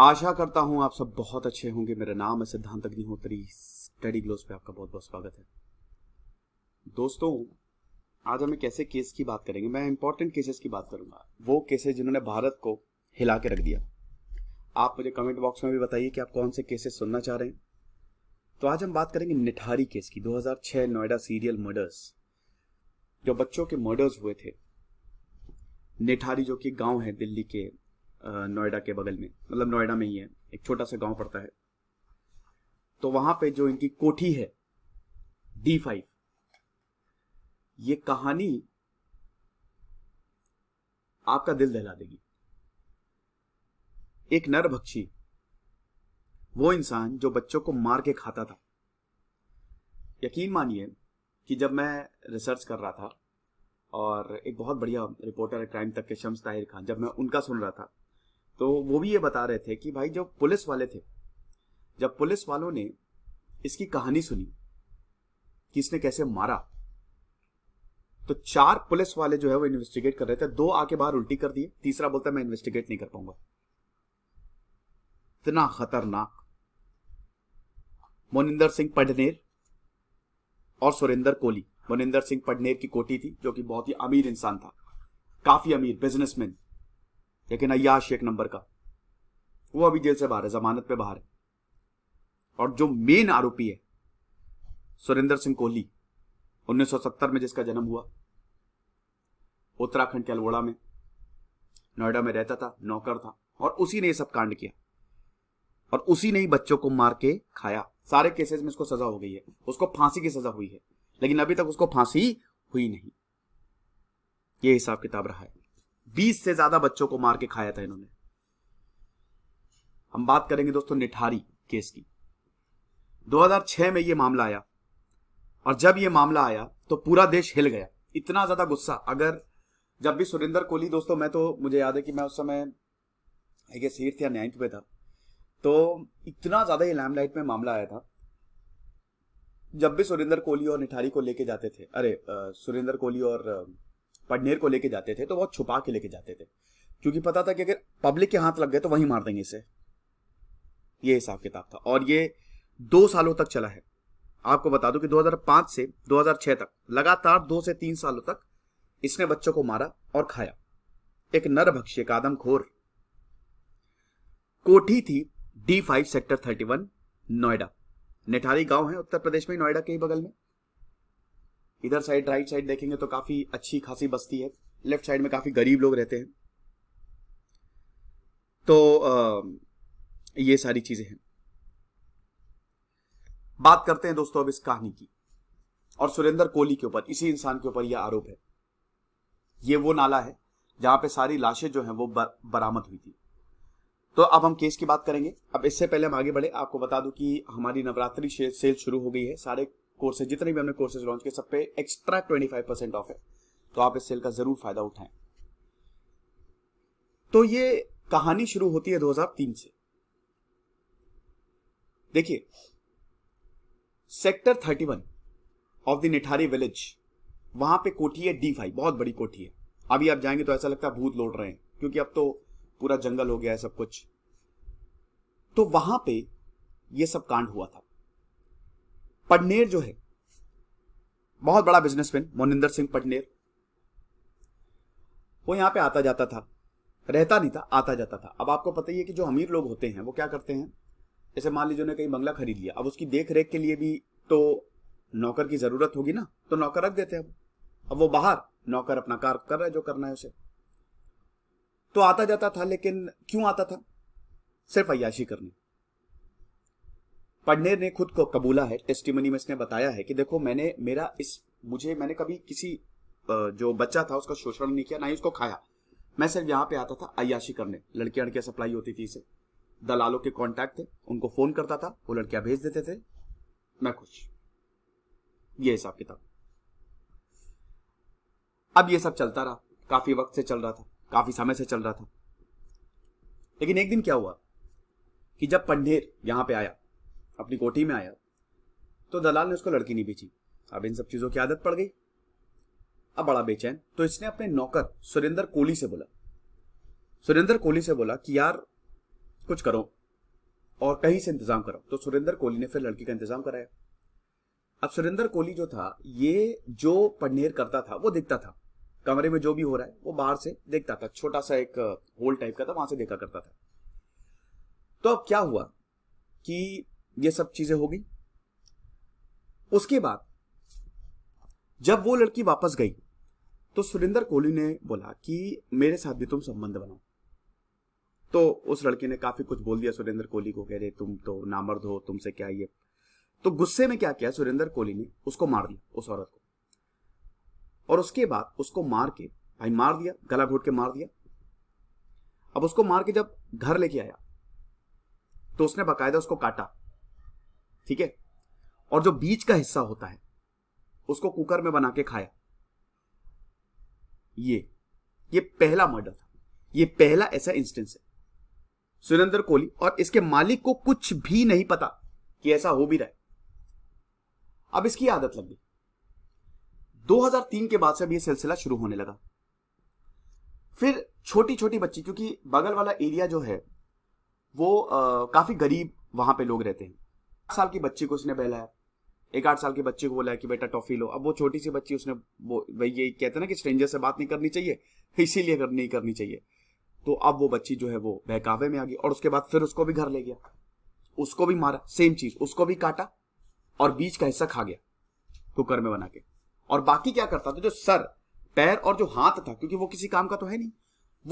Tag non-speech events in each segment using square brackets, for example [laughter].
आशा करता हूं आप सब बहुत अच्छे होंगे मेरा नाम है सिद्धांत अग्निहोत्री स्टडी ग्लोस पे आपका बहुत बहुत स्वागत है दोस्तों आज हम एक ऐसे केस की बात करेंगे मैं इंपॉर्टेंट केसेस की बात करूंगा वो केसेस जिन्होंने भारत को हिला के रख दिया आप मुझे कमेंट बॉक्स में भी बताइए कि आप कौन से केसेस सुनना चाह रहे हैं तो आज हम बात करेंगे निठारी केस की 2006 नोएडा सीरियल मर्डर्स जो बच्चों के मर्डर्स हुए थे निठारी जो कि गांव है दिल्ली के नोएडा के बगल में मतलब नोएडा में ही है एक छोटा सा गांव पड़ता है तो वहां पे जो इनकी कोठी है डी फाइव ये कहानी आपका दिल दहला देगी एक भक्षी वो इंसान जो बच्चों को मार के खाता था यकीन मानिए कि जब मैं रिसर्च कर रहा था और एक बहुत बढ़िया रिपोर्टर है क्राइम तक के शम्स ताहिर खान जब मैं उनका सुन रहा था तो वो भी ये बता रहे थे कि भाई जब पुलिस वाले थे जब पुलिस वालों ने इसकी कहानी सुनी कि इसने कैसे मारा तो चार पुलिस वाले जो है वो इन्वेस्टिगेट कर रहे थे दो आके बाहर उल्टी कर दिए तीसरा बोलता मैं इन्वेस्टिगेट नहीं कर पाऊंगा इतना खतरनाक मोनिंदर सिंह पडनेर और सुरेंद्र कोहली मोनिंदर सिंह पडनेर की कोटी थी जो कि बहुत ही अमीर इंसान था काफी अमीर बिजनेसमैन लेकिन अयाश एक नंबर का वो अभी जेल से बाहर है जमानत पे बाहर है और जो मेन आरोपी है सुरेंद्र सिंह कोहली 1970 में जिसका जन्म हुआ उत्तराखंड के अलवोड़ा में नोएडा में रहता था नौकर था और उसी ने ये सब कांड किया और उसी ने ही बच्चों को मार के खाया सारे केसेस में इसको सजा हो गई है उसको फांसी की सजा हुई है लेकिन अभी तक उसको फांसी हुई नहीं ये हिसाब किताब रहा है बीस से ज्यादा बच्चों को मार के खाया था इन्होंने हम बात करेंगे दोस्तों निठारी केस की 2006 में यह मामला आया और जब यह मामला आया तो पूरा देश हिल गया इतना ज्यादा गुस्सा अगर जब भी सुरेंद्र कोहली दोस्तों मैं तो मुझे याद है कि मैं उस समय आई या नाइन्थ पे था तो इतना ज्यादा ये लैमलाइट में मामला आया था जब भी सुरेंद्र कोहली और निठारी को लेके जाते थे अरे सुरेंद्र कोहली और पडनेर को लेके जाते थे तो बहुत छुपा के लेके जाते थे क्योंकि पता था कि अगर पब्लिक के हाथ लग गए तो वहीं मार देंगे इसे ये हिसाब किताब था और ये दो सालों तक चला है आपको बता दूं कि 2005 से 2006 तक लगातार दो से तीन सालों तक इसने बच्चों को मारा और खाया एक नरभक्षी कादमखोर कोठी थी D five sector thirty one Noida Nithari गांव है उत्तर प्रदेश में नोएडा के ही बगल में इधर साइड राइट साइड देखेंगे तो काफी अच्छी खासी बस्ती है लेफ्ट साइड में काफी गरीब लोग रहते हैं तो आ, ये सारी चीजें हैं बात करते हैं दोस्तों अब इस कहानी की और सुरेंद्र कोहली के ऊपर इसी इंसान के ऊपर यह आरोप है ये वो नाला है जहां पे सारी लाशें जो हैं वो बरामद हुई थी तो अब हम केस की बात करेंगे अब इससे पहले हम आगे बढ़े आपको बता दूं कि हमारी नवरात्रि सेल शुरू हो गई है सारे कोर्सेज जितने भी हमने कोर्सेज लॉन्च किए सब पे एक्स्ट्रा 25 परसेंट ऑफ है तो आप इस सेल का जरूर फायदा उठाएं तो ये कहानी शुरू होती है 2003 से देखिए sector 31 of the Nithari village वहां पे कोठी है डी फाइव बहुत बड़ी कोठी है अभी आप जाएंगे तो ऐसा लगता है भूत लौट रहे हैं क्योंकि अब तो पूरा जंगल हो गया है सब कुछ तो वहां पे ये सब कांड हुआ था पटनेर जो है बहुत बड़ा बिजनेसमैन मोनिंदर सिंह पटनेर वो यहां पे आता जाता था रहता नहीं था आता जाता था अब आपको पता ही है कि जो अमीर लोग होते हैं वो क्या करते हैं जैसे मान लीजिए कहीं बंगला खरीद लिया अब उसकी देख रेख के लिए भी तो नौकर की जरूरत होगी ना तो नौकर रख देते हैं अब अब वो बाहर नौकर अपना कार्य कर रहा है जो करना है उसे तो आता जाता था लेकिन क्यों आता था सिर्फ अयाशी करनी पढ़नेर ने खुद को कबूला है टेस्टिमनी में इसने बताया है कि देखो मैंने मेरा इस मुझे मैंने कभी किसी जो बच्चा था उसका शोषण नहीं किया ना ही उसको खाया मैं सिर्फ यहाँ पे आता था अयाशी करने लड़कियां लड़कियां सप्लाई होती थी इसे दलालों के कॉन्टैक्ट थे उनको फोन करता था वो लड़कियां भेज देते थे मैं खुश ये हिसाब किताब अब ये सब चलता रहा काफी वक्त से चल रहा था काफी समय से चल रहा था लेकिन एक दिन क्या हुआ कि जब पंडेर यहां पे आया अपनी कोठी में आया तो दलाल ने उसको लड़की नहीं बेची अब इन सब चीजों की आदत पड़ गई अब बड़ा बेचैन तो इसने अपने नौकर सुरेंद्र कोहली से बोला सुरेंद्र कोहली से बोला कि यार कुछ करो और कहीं से इंतजाम करो तो सुरेंद्र कोहली ने फिर लड़की का इंतजाम कराया अब सुरेंद्र कोहली जो था ये जो पढ़नेर करता था वो दिखता था कमरे में जो भी हो रहा है वो बाहर से देखता था छोटा सा एक होल टाइप का था वहां से देखा करता था तो अब क्या हुआ कि ये सब चीजें हो गई उसके बाद जब वो लड़की वापस गई तो सुरेंद्र कोहली ने बोला कि मेरे साथ भी तुम संबंध बनाओ तो उस लड़के ने काफी कुछ बोल दिया सुरेंद्र कोहली को कह रहे तुम तो नामर्द हो तुमसे क्या ये तो गुस्से में क्या किया सुरेंद्र कोहली ने उसको मार दिया उस औरत को और उसके बाद उसको मार के भाई मार दिया गला घोट के मार दिया अब उसको मार के जब घर लेके आया तो उसने बाकायदा उसको काटा ठीक है और जो बीज का हिस्सा होता है उसको कुकर में बना के खाया ये ये पहला मर्डर था ये पहला ऐसा इंस्टेंस है सुरेंद्र कोहली और इसके मालिक को कुछ भी नहीं पता कि ऐसा हो भी रहा है अब इसकी आदत लग गई 2003 के बाद से अब यह सिलसिला शुरू होने लगा फिर छोटी छोटी बच्ची क्योंकि बगल वाला एरिया जो है वो आ, काफी गरीब वहां पे लोग रहते हैं साल की बच्ची को उसने बहलाया एक आठ साल की बच्ची को बोला कि बेटा टॉफी लो अब वो छोटी सी बच्ची उसने वो भाई यही कहते ना कि स्ट्रेंजर से बात नहीं करनी चाहिए इसीलिए कर, नहीं करनी चाहिए तो अब वो बच्ची जो है वो बहकावे में आ गई और उसके बाद फिर उसको भी घर ले गया उसको भी मारा सेम चीज उसको भी काटा और बीज का हिस्सा खा गया कुकर में बना के और बाकी क्या करता था तो जो सर पैर और जो हाथ था क्योंकि वो किसी काम का तो है नहीं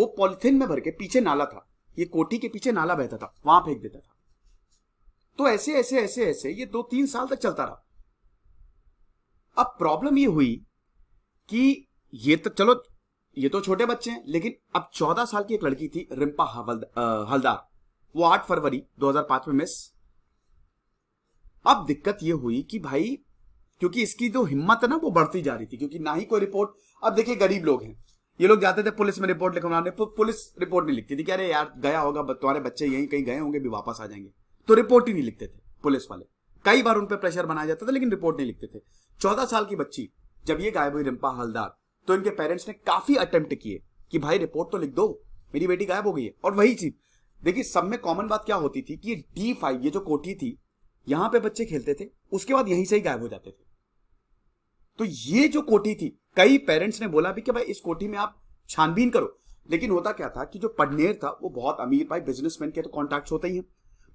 वो पॉलिथिन में भर के पीछे नाला था ये कोठी के पीछे नाला बहता था वहां फेंक देता था तो ऐसे ऐसे ऐसे ऐसे ये दो तीन साल तक चलता रहा अब प्रॉब्लम ये हुई कि ये तो चलो ये तो छोटे बच्चे हैं लेकिन अब चौदह साल की एक लड़की थी रिम्पा हल्दार वो आठ फरवरी 2005 में मिस अब दिक्कत ये हुई कि भाई क्योंकि इसकी जो हिम्मत है ना वो बढ़ती जा रही थी क्योंकि ना ही कोई रिपोर्ट अब देखिए गरीब लोग हैं ये लोग जाते थे पुलिस में रिपोर्ट लिखवाने पुलिस रिपोर्ट नहीं लिखती थी कि अरे यार गया होगा तुम्हारे बच्चे यहीं कहीं गए होंगे भी वापस आ जाएंगे तो रिपोर्ट ही नहीं लिखते थे पुलिस वाले कई बार उन पर प्रेशर बनाया जाता था लेकिन रिपोर्ट नहीं लिखते थे चौदह साल की बच्ची जब ये गायब हुई रिम्पा हलदार तो इनके पेरेंट्स ने काफी अटेम्प्ट किए कि भाई रिपोर्ट तो लिख दो मेरी बेटी गायब हो गई है और वही चीज देखिए सब में कॉमन बात क्या होती थी कि ये डी फाइव ये जो कोठी थी यहां पे बच्चे खेलते थे उसके बाद यहीं से ही गायब हो जाते थे तो ये जो कोठी थी कई पेरेंट्स ने बोला भी कि भाई इस कोठी में आप छानबीन करो लेकिन होता क्या था कि जो पडनेर था वो बहुत अमीर भाई बिजनेसमैन के तो कॉन्टैक्ट होते ही हैं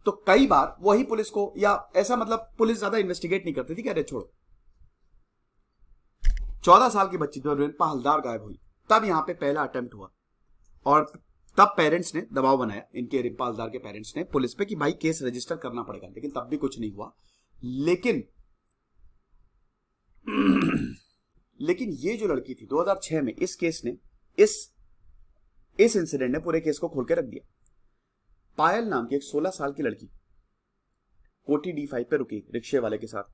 तो कई बार वही पुलिस को या ऐसा मतलब पुलिस ज्यादा इन्वेस्टिगेट नहीं करती थी कह रहे छोड़ो चौदह साल की बच्ची द्रविंपा हलदार गायब हुई तब यहां पे पहला अटेम्प्ट हुआ और तब पेरेंट्स ने दबाव बनाया इनके रिम्पा हलदार के पेरेंट्स ने पुलिस पे कि भाई केस रजिस्टर करना पड़ेगा लेकिन तब भी कुछ नहीं हुआ लेकिन [clears throat] लेकिन ये जो लड़की थी 2006 में इस केस ने इस इस इंसिडेंट ने पूरे केस को खोल के रख दिया पायल नाम की एक 16 साल की लड़की कोटी डी फाइव पे रुकी रिक्शे वाले के साथ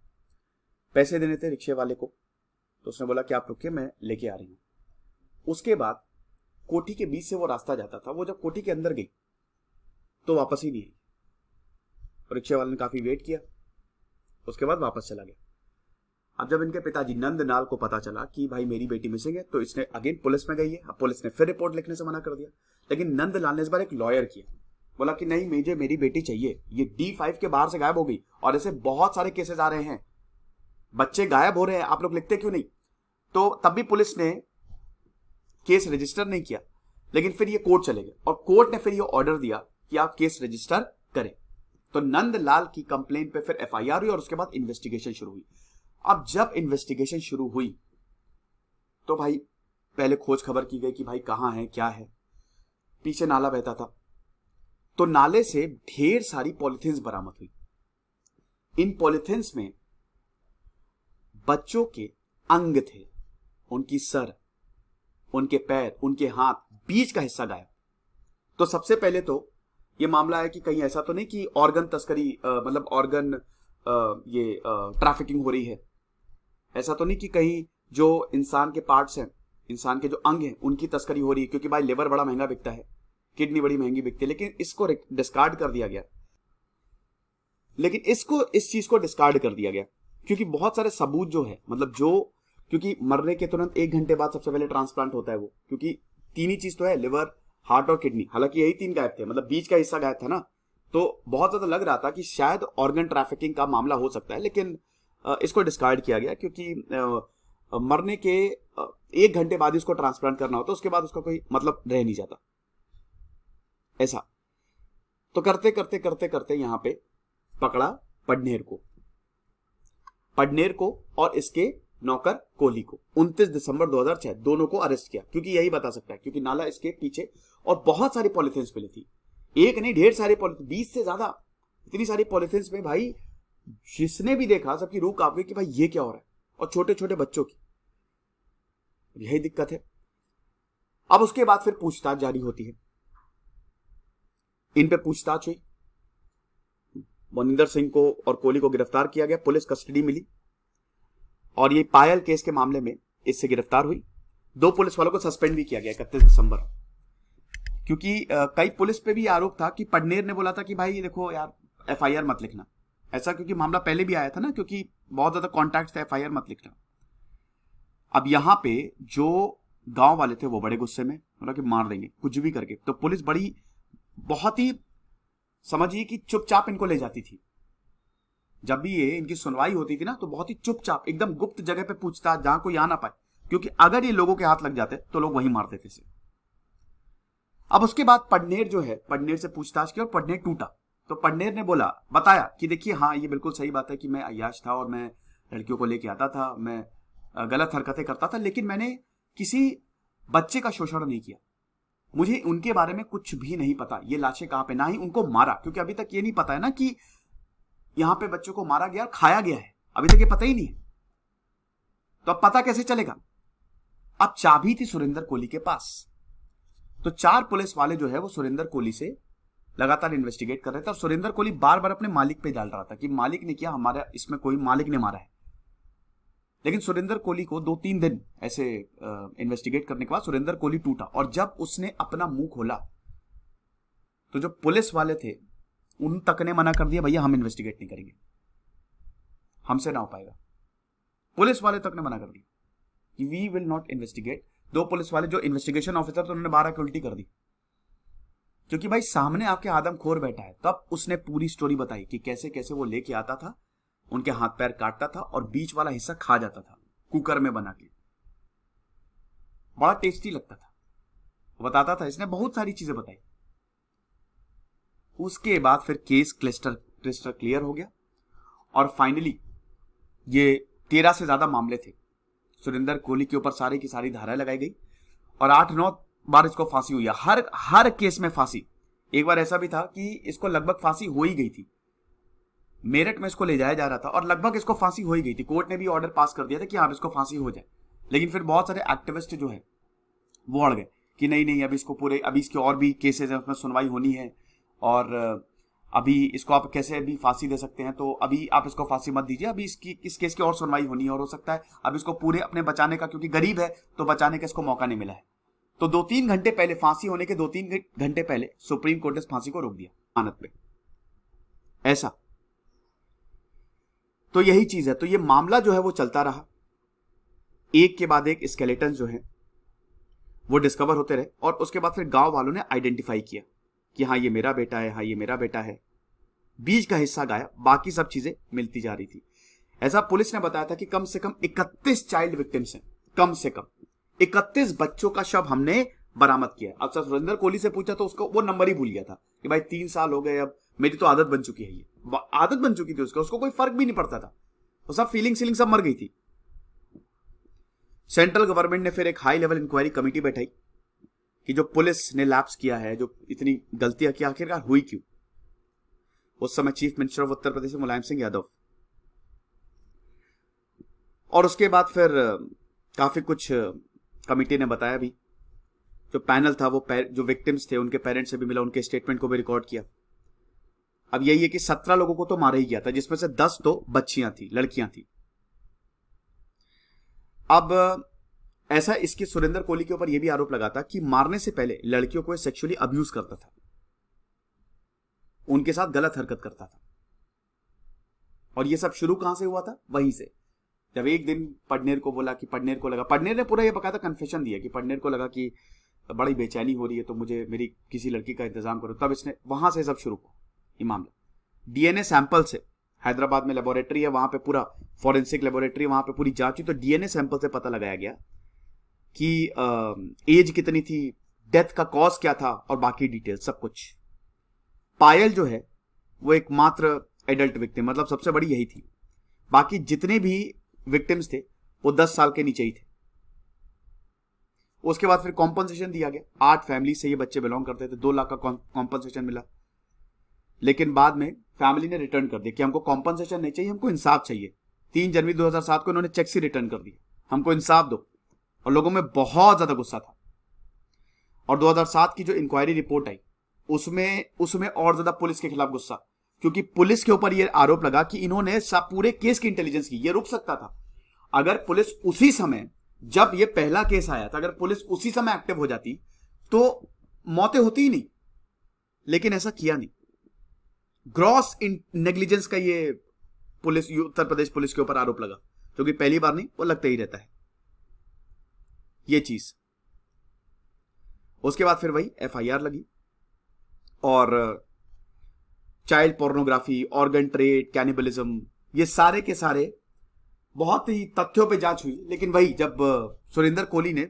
पैसे देने थे रिक्शे वाले को तो उसने बोला कि आप रुकिए मैं लेके आ रही हूं उसके बाद कोठी के बीच से वो रास्ता जाता था वो जब कोठी के अंदर गई तो वापस ही नहीं आई रिक्शे वाले ने काफी वेट किया उसके बाद वापस चला गया अब जब इनके पिताजी नंदलाल को पता चला कि भाई मेरी बेटी मिसिंग है तो इसने अगेन पुलिस में गई है अब पुलिस ने फिर रिपोर्ट लिखने से मना कर दिया लेकिन नंदलाल ने इस बार एक लॉयर किया बोला कि नहीं मुझे मेरी बेटी चाहिए ये डी फाइव के बाहर से गायब हो गई और ऐसे बहुत सारे केसेस आ रहे हैं बच्चे गायब हो रहे हैं आप लोग लिखते क्यों नहीं तो तब भी पुलिस ने केस रजिस्टर नहीं किया लेकिन फिर ये कोर्ट चले गए और कोर्ट ने फिर ये ऑर्डर दिया कि आप केस रजिस्टर करें तो नंदलाल की कंप्लेन पे फिर एफआईआर हुई और उसके बाद इन्वेस्टिगेशन शुरू हुई अब जब इन्वेस्टिगेशन शुरू हुई तो भाई पहले खोज खबर की गई कि भाई कहां है क्या है पीछे नाला बहता था तो नाले से ढेर सारी पॉलिथिन बरामद हुई इन पॉलिथिन में बच्चों के अंग थे उनकी सर उनके पैर उनके हाथ बीच का हिस्सा गायब तो सबसे पहले तो ये मामला है कि कहीं ऐसा तो नहीं कि ऑर्गन तस्करी मतलब ऑर्गन ये ट्रैफिकिंग हो रही है ऐसा तो नहीं कि कहीं जो इंसान के पार्ट्स हैं इंसान के जो अंग हैं उनकी तस्करी हो रही है क्योंकि भाई लेबर बड़ा महंगा बिकता है किडनी बड़ी महंगी बिकती है लेकिन इसको डिस्कार्ड कर दिया गया लेकिन इसको इस चीज को डिस्कार्ड कर दिया गया क्योंकि बहुत सारे सबूत जो है मतलब जो क्योंकि मरने के तुरंत एक घंटे बाद सबसे पहले ट्रांसप्लांट होता है वो क्योंकि तीन ही चीज तो है लिवर हार्ट और किडनी हालांकि यही तीन गायब थे मतलब बीच का हिस्सा गायब था ना तो बहुत ज्यादा लग रहा था कि शायद ऑर्गन ट्रैफिकिंग का मामला हो सकता है लेकिन इसको डिस्कार्ड किया गया क्योंकि मरने के एक घंटे बाद इसको ट्रांसप्लांट करना होता है उसके बाद उसका कोई मतलब रह नहीं जाता ऐसा तो करते करते करते करते यहां पे पकड़ा पडनेर को पडनेर को और इसके नौकर कोहली को 29 दिसंबर 2006 दोनों को अरेस्ट किया क्योंकि यही बता सकता है क्योंकि नाला इसके पीछे और बहुत सारी पॉलिथिन मिली थी एक नहीं ढेर सारे पॉलिथिन बीस से ज्यादा इतनी सारी पॉलिथिन में भाई जिसने भी देखा सबकी रूह कांप कि भाई ये क्या हो रहा है और छोटे छोटे बच्चों की यही दिक्कत है अब उसके बाद फिर पूछताछ जारी होती है इन पे पूछताछ हुई मनिंदर सिंह को और कोहली को गिरफ्तार किया गया पुलिस कस्टडी मिली और ये पायल केस के मामले में इससे गिरफ्तार हुई दो पुलिस वालों को सस्पेंड भी किया गया इकतीस दिसंबर क्योंकि कई पुलिस पे भी आरोप था कि पडनेर ने बोला था कि भाई देखो यार एफ मत लिखना ऐसा क्योंकि मामला पहले भी आया था ना क्योंकि बहुत ज्यादा कॉन्टैक्ट था एफ मत लिखना अब यहां पे जो गांव वाले थे वो बड़े गुस्से में बोला कि मार देंगे कुछ भी करके तो पुलिस बड़ी बहुत ही समझिए कि चुपचाप इनको ले जाती थी जब भी ये इनकी सुनवाई होती थी ना तो बहुत ही चुपचाप एकदम गुप्त जगह पे पूछता जहां कोई आ ना पाए क्योंकि अगर ये लोगों के हाथ लग जाते तो लोग वहीं मारते थे अब उसके बाद पडनेर जो है पडनेर से पूछताछ की और पडनेर टूटा तो पडनेर ने बोला बताया कि देखिए हाँ ये बिल्कुल सही बात है कि मैं अयाश था और मैं लड़कियों को लेके आता था मैं गलत हरकतें करता था लेकिन मैंने किसी बच्चे का शोषण नहीं किया मुझे उनके बारे में कुछ भी नहीं पता ये लाशें कहां पे ना ही उनको मारा क्योंकि अभी तक ये नहीं पता है ना कि यहां पे बच्चों को मारा गया खाया गया है अभी तक ये पता ही नहीं है तो अब पता कैसे चलेगा अब चाबी थी सुरेंद्र कोहली के पास तो चार पुलिस वाले जो है वो सुरेंद्र कोहली से लगातार इन्वेस्टिगेट कर रहे थे और सुरेंद्र कोहली बार बार अपने मालिक पे डाल रहा था कि मालिक ने किया हमारा इसमें कोई मालिक ने मारा है लेकिन सुरेंद्र कोहली को दो तीन दिन ऐसे इन्वेस्टिगेट करने के बाद सुरेंद्र कोहली टूटा और जब उसने अपना मुंह खोला तो जो पुलिस वाले थे उन तक ने मना कर दिया भैया हम इन्वेस्टिगेट नहीं करेंगे हमसे ना हो पाएगा पुलिस वाले तक ने मना कर दिया कि वी विल नॉट इन्वेस्टिगेट दो पुलिस वाले जो इन्वेस्टिगेशन ऑफिसर थे उन्होंने बारह की उल्टी कर दी क्योंकि भाई सामने आपके आदम खोर बैठा है तब उसने पूरी स्टोरी बताई कि कैसे कैसे वो लेके आता था उनके हाथ पैर काटता था और बीच वाला हिस्सा खा जाता था कुकर में बना के बड़ा टेस्टी लगता था बताता था इसने बहुत सारी चीजें बताई उसके बाद फिर केस क्लस्टर क्लस्टर क्लियर हो गया और फाइनली ये तेरह से ज्यादा मामले थे सुरेंद्र कोहली के ऊपर सारी की सारी धाराएं लगाई गई और आठ नौ बार इसको फांसी हुई हर हर केस में फांसी एक बार ऐसा भी था कि इसको लगभग फांसी हो ही गई थी मेरठ में इसको ले जाया जा रहा था और लगभग इसको फांसी हो ही गई थी कोर्ट ने भी ऑर्डर पास कर दिया था कि आप इसको फांसी हो जाए लेकिन फिर बहुत सारे एक्टिविस्ट जो है वो अड़ गए कि नहीं नहीं अभी इसको पूरे अभी इसके और भी केसेस हैं उसमें सुनवाई होनी है और अभी इसको आप कैसे अभी फांसी दे सकते हैं तो अभी आप इसको फांसी मत दीजिए अभी इसकी इस केस की और सुनवाई होनी है और हो सकता है अब इसको पूरे अपने बचाने का क्योंकि गरीब है तो बचाने का इसको मौका नहीं मिला है तो दो तीन घंटे पहले फांसी होने के दो तीन घंटे पहले सुप्रीम कोर्ट ने फांसी को रोक दिया मानत पे ऐसा तो यही चीज है तो ये मामला जो है वो चलता रहा एक के बाद एक स्केलेटन जो है वो डिस्कवर होते रहे और उसके बाद फिर गांव वालों ने आइडेंटिफाई किया कि हाँ ये मेरा बेटा है हाँ ये मेरा बेटा है बीज का हिस्सा गाया बाकी सब चीजें मिलती जा रही थी ऐसा पुलिस ने बताया था कि कम से कम 31 चाइल्ड विक्टिम्स हैं कम से कम 31 बच्चों का शव हमने बरामद किया अब सर सुरेंद्र कोहली से पूछा तो उसको वो नंबर ही भूल गया था कि भाई तीन साल हो गए अब मेरी तो आदत बन चुकी है ये आदत बन चुकी थी उसका उसको कोई फर्क भी नहीं पड़ता था वो सब फीलिंग सीलिंग सब मर गई थी सेंट्रल गवर्नमेंट ने फिर एक हाई लेवल इंक्वायरी कमेटी बैठाई कि जो पुलिस ने लैप्स किया है जो इतनी गलतियां की आखिरकार हुई क्यों उस समय chief minister of Uttar Pradesh Mulayam Singh Yadav और उसके बाद फिर काफी कुछ कमेटी ने बताया भी जो पैनल था वो जो विक्टिम्स थे उनके पेरेंट्स से भी मिला उनके स्टेटमेंट को भी रिकॉर्ड किया अब यही है कि सत्रह लोगों को तो मारा ही गया था जिसमें से दस तो बच्चियां थी लड़कियां थी अब ऐसा इसके सुरेंद्र कोहली के ऊपर यह भी आरोप लगा था कि मारने से पहले लड़कियों को सेक्सुअली अब्यूज करता था उनके साथ गलत हरकत करता था और यह सब शुरू कहां से हुआ था वहीं से जब एक दिन पडनेर को बोला कि पडनेर को लगा पडनेर ने पूरा ये बकायदा कन्फेशन दिया कि पडनेर को लगा कि बड़ी बेचैनी हो रही है तो मुझे मेरी किसी लड़की का इंतजाम करो तब इसने वहां से सब शुरू हुआ ये मामला डीएनए सैंपल से हैदराबाद में लेबोरेटरी है वहां पे पूरा फॉरेंसिक लेबोरेटरी वहां पे पूरी जांच हुई तो डीएनए सैंपल से पता लगाया गया कि एज कितनी थी डेथ का कॉज क्या था और बाकी डिटेल सब कुछ पायल जो है वो एकमात्र एडल्ट विक्टिम मतलब सबसे बड़ी यही थी बाकी जितने भी विक्टिम्स थे वो दस साल के नीचे ही थे उसके बाद फिर कॉम्पनसेशन दिया गया आठ फैमिली से ये बच्चे बिलोंग करते थे दो लाख का कॉम्पनसेशन मिला लेकिन बाद में फैमिली ने रिटर्न कर दिया कि हमको कॉम्पनसेशन नहीं चाहिए हमको इंसाफ चाहिए तीन जनवरी सात को इन्होंने चेक से रिटर्न कर दिया हमको इंसाफ दो और लोगों में बहुत ज्यादा गुस्सा था और 2007 की जो इंक्वायरी रिपोर्ट आई उसमें उसमें और ज्यादा पुलिस के खिलाफ गुस्सा क्योंकि पुलिस के ऊपर ये आरोप लगा कि इन्होंने पूरे केस की इंटेलिजेंस की ये रुक सकता था अगर पुलिस उसी समय जब ये पहला केस आया था तो अगर पुलिस उसी समय एक्टिव हो जाती तो मौतें होती ही नहीं लेकिन ऐसा किया नहीं ग्रॉस नेग्लिजेंस का ये पुलिस उत्तर प्रदेश पुलिस के ऊपर आरोप लगा क्योंकि पहली बार नहीं वो लगता ही रहता है ये चीज उसके बाद फिर वही एफआईआर लगी और child pornography organ trade cannibalism ये सारे के सारे बहुत ही तथ्यों पे जांच हुई लेकिन वही जब सुरेंद्र कोहली ने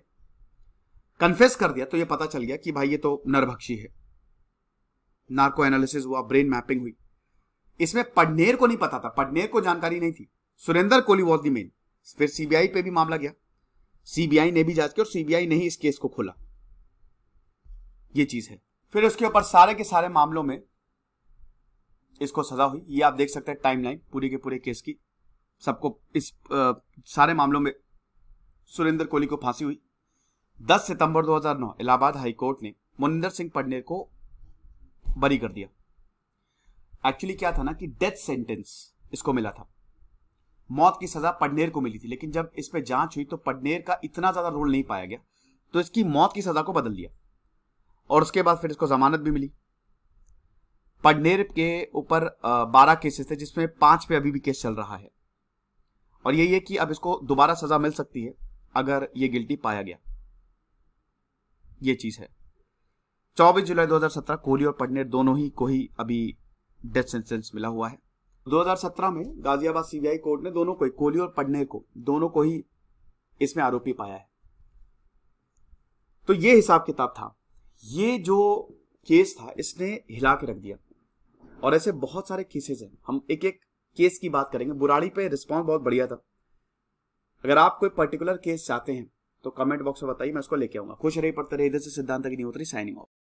कन्फेस कर दिया तो ये पता चल गया कि भाई ये तो नरभक्षी है नार्को एनालिसिस हुआ ब्रेन मैपिंग हुई इसमें पडनेर को नहीं पता था पडनेर को जानकारी नहीं थी Surendra Kohli was the main फिर सीबीआई पे भी मामला गया सीबीआई ने भी जांच की और सीबीआई ने ही इस केस को खोला ये चीज है फिर उसके ऊपर सारे के सारे मामलों में इसको सजा हुई ये आप देख सकते हैं टाइमलाइन पूरे के पूरे केस की सबको इस आ, सारे मामलों में सुरेंद्र कोहली को फांसी हुई 10 सितंबर 2009 इलाहाबाद हाई कोर्ट ने मुनिंदर सिंह पडनेर को बरी कर दिया एक्चुअली क्या था ना कि डेथ सेंटेंस इसको मिला था मौत की सजा पडनेर को मिली थी लेकिन जब इस पर जांच हुई तो पडनेर का इतना ज्यादा रोल नहीं पाया गया तो इसकी मौत की सजा को बदल दिया और उसके बाद फिर इसको जमानत भी मिली पडनेर के ऊपर बारह केसेस थे जिसमें पांच पे अभी भी केस चल रहा है और यही है कि अब इसको दोबारा सजा मिल सकती है अगर ये गिल्टी पाया गया ये चीज है 24 जुलाई 2017 कोहली और पटनेर दोनों ही को ही अभी डेथ सेंटेंस मिला हुआ है 2017 में गाजियाबाद सीबीआई कोर्ट ने दोनों को कोहली और पटनेर को दोनों को ही इसमें आरोपी पाया है तो ये हिसाब किताब था ये जो केस था इसने हिला के रख दिया और ऐसे बहुत सारे केसेस हैं हम एक एक केस की बात करेंगे बुराड़ी पे रिस्पॉन्स बहुत बढ़िया था अगर आप कोई पर्टिकुलर केस चाहते हैं तो कमेंट बॉक्स में बताइए मैं उसको लेके आऊंगा खुश रही पढ़ते रहे इधर से सिद्धांत की नहीं उतरी साइनिंग ऑफ